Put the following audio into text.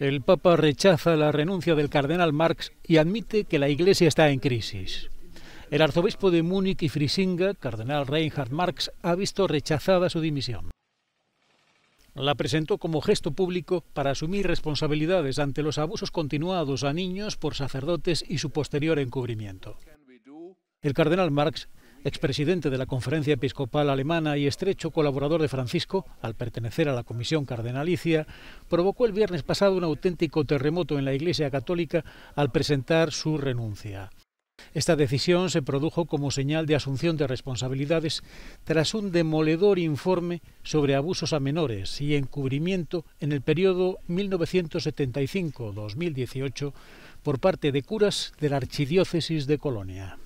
El Papa rechaza la renuncia del cardenal Marx y admite que la Iglesia está en crisis. El arzobispo de Múnich y Frisinga, cardenal Reinhard Marx, ha visto rechazada su dimisión. La presentó como gesto público para asumir responsabilidades ante los abusos continuados a niños por sacerdotes y su posterior encubrimiento. El cardenal Marx expresidente de la Conferencia Episcopal Alemana y estrecho colaborador de Francisco, al pertenecer a la Comisión Cardenalicia, provocó el viernes pasado un auténtico terremoto en la Iglesia Católica al presentar su renuncia. Esta decisión se produjo como señal de asunción de responsabilidades tras un demoledor informe sobre abusos a menores y encubrimiento en el periodo 1975-2018 por parte de curas de la Archidiócesis de Colonia.